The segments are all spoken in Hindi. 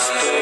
Christ.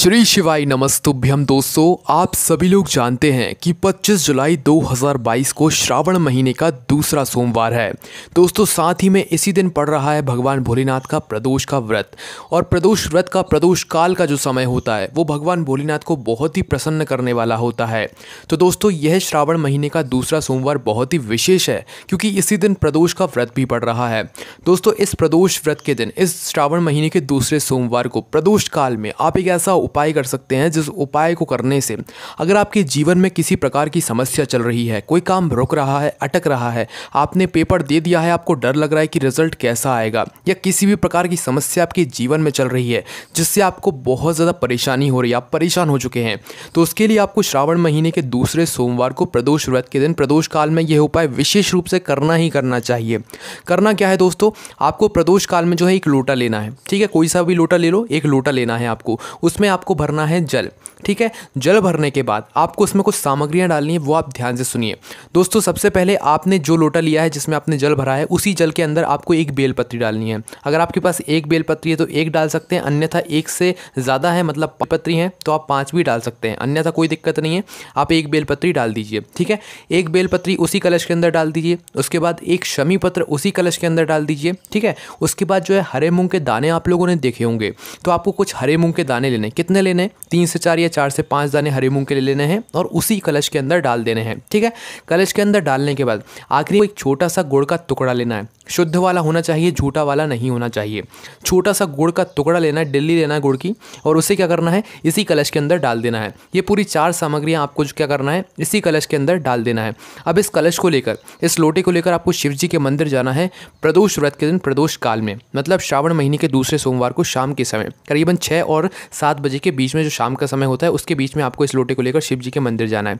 श्री शिवाय नमस्तुभ्यम दोस्तों आप सभी लोग जानते हैं कि 25 जुलाई 2022 को श्रावण महीने का दूसरा सोमवार है दोस्तों साथ ही में इसी दिन पड़ रहा है भगवान भोलेनाथ का प्रदोष का व्रत और प्रदोष व्रत का प्रदोष काल का जो समय होता है वो भगवान भोलेनाथ को बहुत ही प्रसन्न करने वाला होता है तो दोस्तों यह श्रावण महीने का दूसरा सोमवार बहुत ही विशेष है क्योंकि इसी दिन प्रदोष का व्रत भी पड़ रहा है दोस्तों इस प्रदोष व्रत के दिन इस श्रावण महीने के दूसरे सोमवार को प्रदोष काल में आप एक ऐसा उपाय कर सकते हैं जिस उपाय को करने से अगर आपके जीवन में किसी प्रकार की समस्या चल रही है कोई काम रुक रहा है अटक रहा है आपने पेपर दे दिया है आपको डर लग रहा है कि रिजल्ट कैसा आएगा या किसी भी प्रकार की समस्या आपके जीवन में चल रही है जिससे आपको बहुत ज़्यादा परेशानी हो रही है आप परेशान हो चुके हैं तो उसके लिए आपको श्रावण महीने के दूसरे सोमवार को प्रदोष व्रत के दिन प्रदोष काल में यह उपाय विशेष रूप से करना ही करना चाहिए करना क्या है दोस्तों आपको प्रदोष काल में जो है एक लोटा लेना है ठीक है कोई सा भी लोटा ले लो एक लोटा लेना है आपको उसमें आपको भरना है जल ठीक है जल भरने के बाद आपको उसमें कुछ सामग्रियां डालनी है वो आप ध्यान से सुनिए दोस्तों सबसे पहले आपने जो लोटा लिया है जिसमें आपने जल भरा है उसी जल के अंदर आपको एक बेलपत्री डालनी है अगर आपके पास एक बेलपत्री है तो एक डाल सकते हैं अन्यथा एक से ज़्यादा है मतलब पत्री हैं तो आप पाँच भी डाल सकते हैं अन्यथा कोई दिक्कत नहीं है आप एक बेलपत्री डाल दीजिए ठीक है एक बेलपत्री उसी कलश के अंदर डाल दीजिए उसके बाद एक शमी पत्र उसी कलश के अंदर डाल दीजिए ठीक है उसके बाद जो है हरे मूंग के दाने आप लोगों ने देखे होंगे तो आपको कुछ हरे मूंग के दाने लेने कितने लेने हैं तीन से चार या चार से पाँच दाने हरे मूंग के ले लेने हैं और उसी कलश के अंदर डाल देने हैं ठीक है कलश के अंदर डालने के बाद आखिरी एक छोटा सा गुड़ का टुकड़ा लेना है शुद्ध वाला होना चाहिए झूठा वाला नहीं होना चाहिए छोटा सा गुड़ का टुकड़ा लेना है डिल्ली लेना है गुड़ की और उसे क्या करना है इसी कलश के अंदर डाल देना है ये पूरी चार सामग्रियाँ आपको क्या करना है इसी कलश के अंदर डाल देना है अब इस कलश को लेकर इस लोटे को लेकर आपको शिव जी के मंदिर जाना है प्रदोष व्रत के दिन प्रदोष काल में मतलब श्रावण महीने के दूसरे सोमवार को शाम के समय करीबन छः और सात बजे के बीच में जो शाम का समय होता है उसके बीच में आपको इस लोटे को लेकर शिव जी के मंदिर जाना है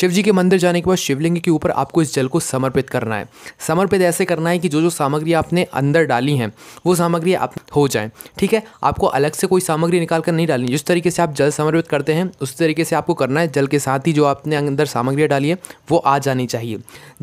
शिव जी के मंदिर जाने के बाद शिवलिंग के ऊपर आपको इस जल को समर्पित करना है समर्पित ऐसे करना है कि जो जो सामग्री आपने अंदर डाली हैं वो सामग्री आप हो जाए ठीक है आपको अलग से कोई सामग्री निकाल कर नहीं डालनी जिस तरीके से आप जल समर्पित करते हैं उस तरीके से आपको करना है जल के साथ ही जो आपने अंदर सामग्री डाली है वो आ जानी चाहिए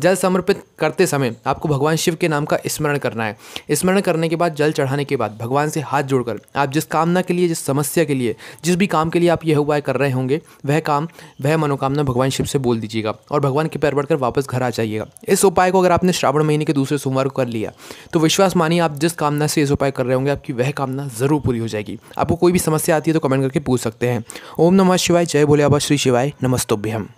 जल समर्पित करते समय आपको भगवान शिव के नाम का स्मरण करना है स्मरण करने के बाद जल चढ़ाने के बाद भगवान से हाथ जोड़कर आप जिस कामना के लिए जिस समस्या के लिए जिस भी काम के लिए आप यह उपाय कर रहे होंगे वह काम वह मनोकामना भगवान शिव से बोल दीजिएगा और भगवान के पैर पड़कर वापस घर आ जाइएगा इस उपाय को अगर आपने श्रावण महीने के दूसरे सोमवार को कर लिया तो विश्वास मानिए आप जिस कामना से इस उपाय कर रहे होंगे आपकी वह कामना ज़रूर पूरी हो जाएगी आपको कोई भी समस्या आती है तो कमेंट करके पूछ सकते हैं ओम नमः शिवाय जय भोले बाबा श्री शिवाय नमस्तोभ्यम